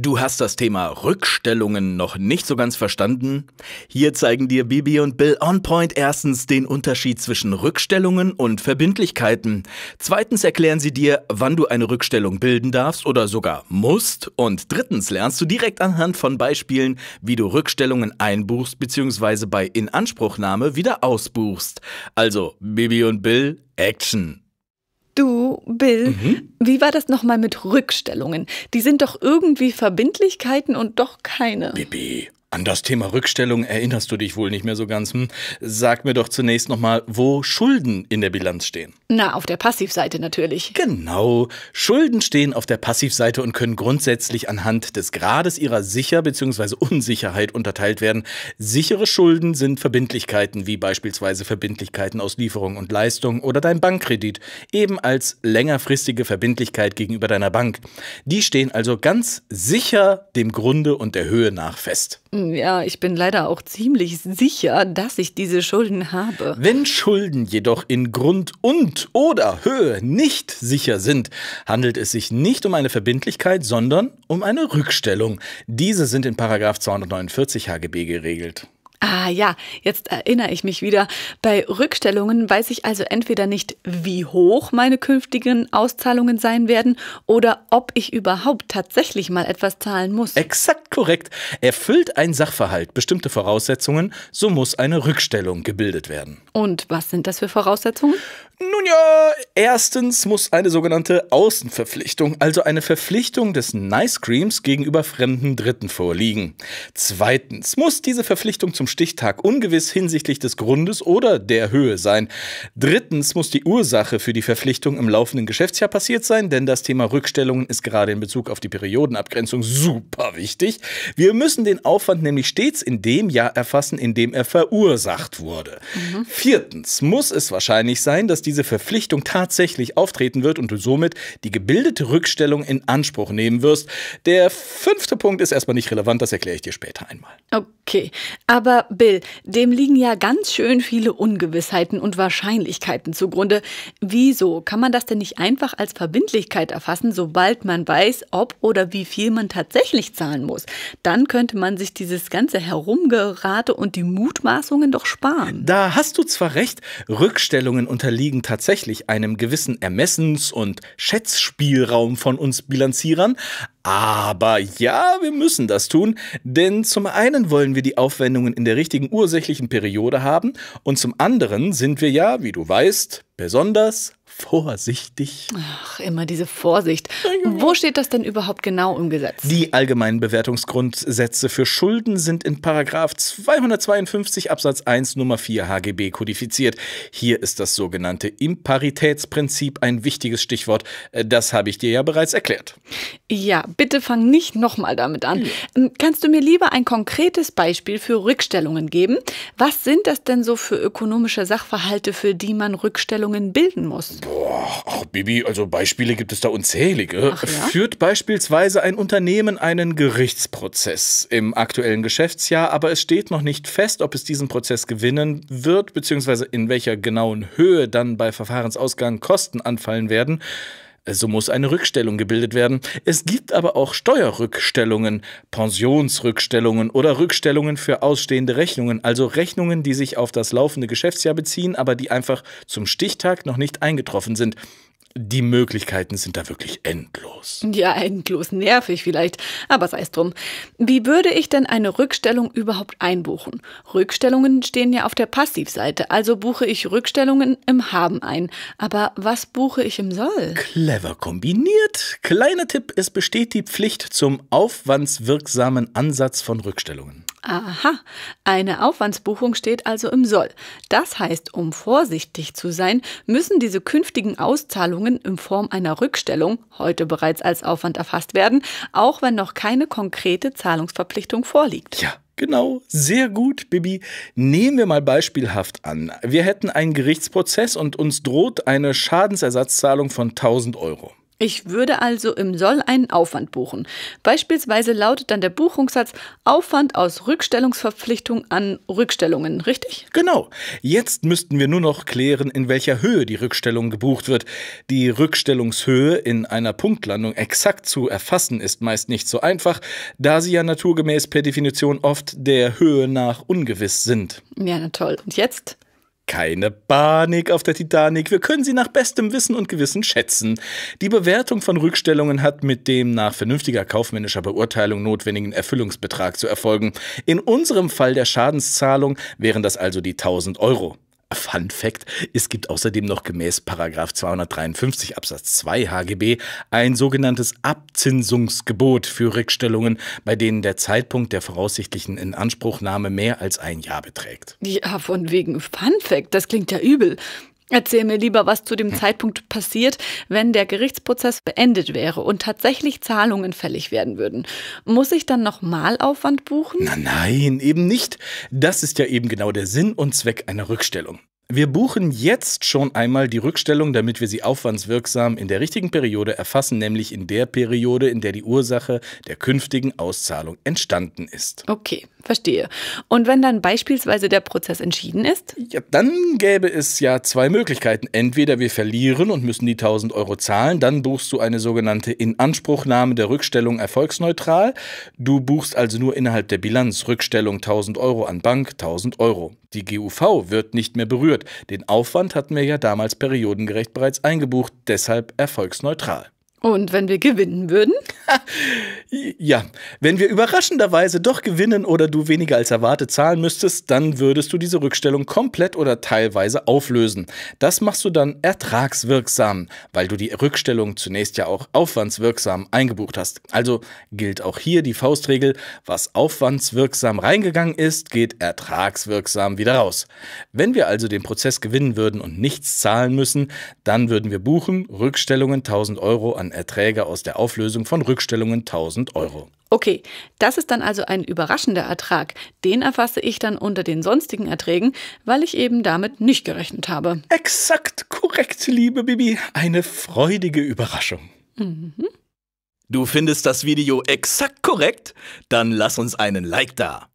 Du hast das Thema Rückstellungen noch nicht so ganz verstanden? Hier zeigen dir Bibi und Bill on Point erstens den Unterschied zwischen Rückstellungen und Verbindlichkeiten. Zweitens erklären sie dir, wann du eine Rückstellung bilden darfst oder sogar musst. Und drittens lernst du direkt anhand von Beispielen, wie du Rückstellungen einbuchst bzw. bei Inanspruchnahme wieder ausbuchst. Also Bibi und Bill, Action! du, Bill, mhm. wie war das nochmal mit Rückstellungen? Die sind doch irgendwie Verbindlichkeiten und doch keine. Bibi, an das Thema Rückstellung erinnerst du dich wohl nicht mehr so ganz. Hm? Sag mir doch zunächst nochmal, wo Schulden in der Bilanz stehen. Na, auf der Passivseite natürlich. Genau. Schulden stehen auf der Passivseite und können grundsätzlich anhand des Grades ihrer Sicher- bzw. Unsicherheit unterteilt werden. Sichere Schulden sind Verbindlichkeiten, wie beispielsweise Verbindlichkeiten aus Lieferung und Leistung oder dein Bankkredit, eben als längerfristige Verbindlichkeit gegenüber deiner Bank. Die stehen also ganz sicher dem Grunde und der Höhe nach fest. Ja, ich bin leider auch ziemlich sicher, dass ich diese Schulden habe. Wenn Schulden jedoch in Grund und oder Höhe nicht sicher sind, handelt es sich nicht um eine Verbindlichkeit, sondern um eine Rückstellung. Diese sind in Paragraf 249 HGB geregelt. Ah ja, jetzt erinnere ich mich wieder. Bei Rückstellungen weiß ich also entweder nicht, wie hoch meine künftigen Auszahlungen sein werden oder ob ich überhaupt tatsächlich mal etwas zahlen muss. Exakt korrekt. Erfüllt ein Sachverhalt bestimmte Voraussetzungen, so muss eine Rückstellung gebildet werden. Und was sind das für Voraussetzungen? Nun ja, erstens muss eine sogenannte Außenverpflichtung, also eine Verpflichtung des Nice Creams gegenüber fremden Dritten vorliegen. Zweitens muss diese Verpflichtung zum Stichtag ungewiss hinsichtlich des Grundes oder der Höhe sein. Drittens muss die Ursache für die Verpflichtung im laufenden Geschäftsjahr passiert sein, denn das Thema Rückstellungen ist gerade in Bezug auf die Periodenabgrenzung super wichtig. Wir müssen den Aufwand nämlich stets in dem Jahr erfassen, in dem er verursacht wurde. Mhm. Viertens muss es wahrscheinlich sein, dass diese Verpflichtung tatsächlich auftreten wird und du somit die gebildete Rückstellung in Anspruch nehmen wirst. Der fünfte Punkt ist erstmal nicht relevant, das erkläre ich dir später einmal. Okay, aber aber Bill, dem liegen ja ganz schön viele Ungewissheiten und Wahrscheinlichkeiten zugrunde. Wieso kann man das denn nicht einfach als Verbindlichkeit erfassen, sobald man weiß, ob oder wie viel man tatsächlich zahlen muss? Dann könnte man sich dieses ganze Herumgerate und die Mutmaßungen doch sparen. Da hast du zwar recht, Rückstellungen unterliegen tatsächlich einem gewissen Ermessens- und Schätzspielraum von uns Bilanzierern, aber ja, wir müssen das tun, denn zum einen wollen wir die Aufwendungen in der richtigen ursächlichen Periode haben und zum anderen sind wir ja, wie du weißt, besonders vorsichtig. Ach, immer diese Vorsicht. Wo steht das denn überhaupt genau im Gesetz? Die allgemeinen Bewertungsgrundsätze für Schulden sind in Paragraf 252 Absatz 1 Nummer 4 HGB kodifiziert. Hier ist das sogenannte Imparitätsprinzip ein wichtiges Stichwort. Äh, das habe ich dir ja bereits erklärt. Ja, bitte fang nicht nochmal damit an. Ja. Ähm, kannst du mir lieber ein konkretes Beispiel für Rückstellungen geben? Was sind das denn so für ökonomische Sachverhalte, für die man Rückstellungen bilden muss? Boah, ach Bibi, also Beispiele gibt es da unzählige. Ach, ja? Führt beispielsweise ein Unternehmen einen Gerichtsprozess im aktuellen Geschäftsjahr, aber es steht noch nicht fest, ob es diesen Prozess gewinnen wird, beziehungsweise in welcher genauen Höhe dann bei Verfahrensausgang Kosten anfallen werden, so muss eine Rückstellung gebildet werden. Es gibt aber auch Steuerrückstellungen, Pensionsrückstellungen oder Rückstellungen für ausstehende Rechnungen, also Rechnungen, die sich auf das laufende Geschäftsjahr beziehen, aber die einfach zum Stichtag noch nicht eingetroffen sind die Möglichkeiten sind da wirklich endlos. Ja, endlos nervig vielleicht, aber sei es drum. Wie würde ich denn eine Rückstellung überhaupt einbuchen? Rückstellungen stehen ja auf der Passivseite, also buche ich Rückstellungen im Haben ein. Aber was buche ich im Soll? Clever kombiniert. Kleiner Tipp, es besteht die Pflicht zum aufwandswirksamen Ansatz von Rückstellungen. Aha, eine Aufwandsbuchung steht also im Soll. Das heißt, um vorsichtig zu sein, müssen diese künftigen Auszahlungen in Form einer Rückstellung heute bereits als Aufwand erfasst werden, auch wenn noch keine konkrete Zahlungsverpflichtung vorliegt. Ja. Genau, sehr gut, Bibi. Nehmen wir mal beispielhaft an. Wir hätten einen Gerichtsprozess und uns droht eine Schadensersatzzahlung von 1000 Euro. Ich würde also im Soll einen Aufwand buchen. Beispielsweise lautet dann der Buchungssatz Aufwand aus Rückstellungsverpflichtung an Rückstellungen, richtig? Genau. Jetzt müssten wir nur noch klären, in welcher Höhe die Rückstellung gebucht wird. Die Rückstellungshöhe in einer Punktlandung exakt zu erfassen ist meist nicht so einfach, da sie ja naturgemäß per Definition oft der Höhe nach ungewiss sind. Ja, na toll. Und jetzt keine Panik auf der Titanic, wir können sie nach bestem Wissen und Gewissen schätzen. Die Bewertung von Rückstellungen hat mit dem nach vernünftiger kaufmännischer Beurteilung notwendigen Erfüllungsbetrag zu erfolgen. In unserem Fall der Schadenszahlung wären das also die 1000 Euro. Fun Fact, es gibt außerdem noch gemäß 253 Absatz 2 HGB ein sogenanntes Abzinsungsgebot für Rückstellungen, bei denen der Zeitpunkt der voraussichtlichen Inanspruchnahme mehr als ein Jahr beträgt. Ja, von wegen Fun Fact, das klingt ja übel. Erzähl mir lieber, was zu dem hm. Zeitpunkt passiert, wenn der Gerichtsprozess beendet wäre und tatsächlich Zahlungen fällig werden würden. Muss ich dann nochmal Aufwand buchen? Na nein, eben nicht. Das ist ja eben genau der Sinn und Zweck einer Rückstellung. Wir buchen jetzt schon einmal die Rückstellung, damit wir sie aufwandswirksam in der richtigen Periode erfassen, nämlich in der Periode, in der die Ursache der künftigen Auszahlung entstanden ist. Okay, verstehe. Und wenn dann beispielsweise der Prozess entschieden ist? Ja, dann gäbe es ja zwei Möglichkeiten. Entweder wir verlieren und müssen die 1000 Euro zahlen, dann buchst du eine sogenannte Inanspruchnahme der Rückstellung erfolgsneutral. Du buchst also nur innerhalb der Bilanz Rückstellung 1000 Euro an Bank 1000 Euro. Die GUV wird nicht mehr berührt berührt. Den Aufwand hatten wir ja damals periodengerecht bereits eingebucht, deshalb erfolgsneutral. Und wenn wir gewinnen würden? ja, wenn wir überraschenderweise doch gewinnen oder du weniger als erwartet zahlen müsstest, dann würdest du diese Rückstellung komplett oder teilweise auflösen. Das machst du dann ertragswirksam, weil du die Rückstellung zunächst ja auch aufwandswirksam eingebucht hast. Also gilt auch hier die Faustregel, was aufwandswirksam reingegangen ist, geht ertragswirksam wieder raus. Wenn wir also den Prozess gewinnen würden und nichts zahlen müssen, dann würden wir buchen Rückstellungen 1000 Euro an an Erträge aus der Auflösung von Rückstellungen 1000 Euro. Okay, das ist dann also ein überraschender Ertrag. Den erfasse ich dann unter den sonstigen Erträgen, weil ich eben damit nicht gerechnet habe. Exakt korrekt, liebe Bibi. Eine freudige Überraschung. Mhm. Du findest das Video exakt korrekt? Dann lass uns einen Like da.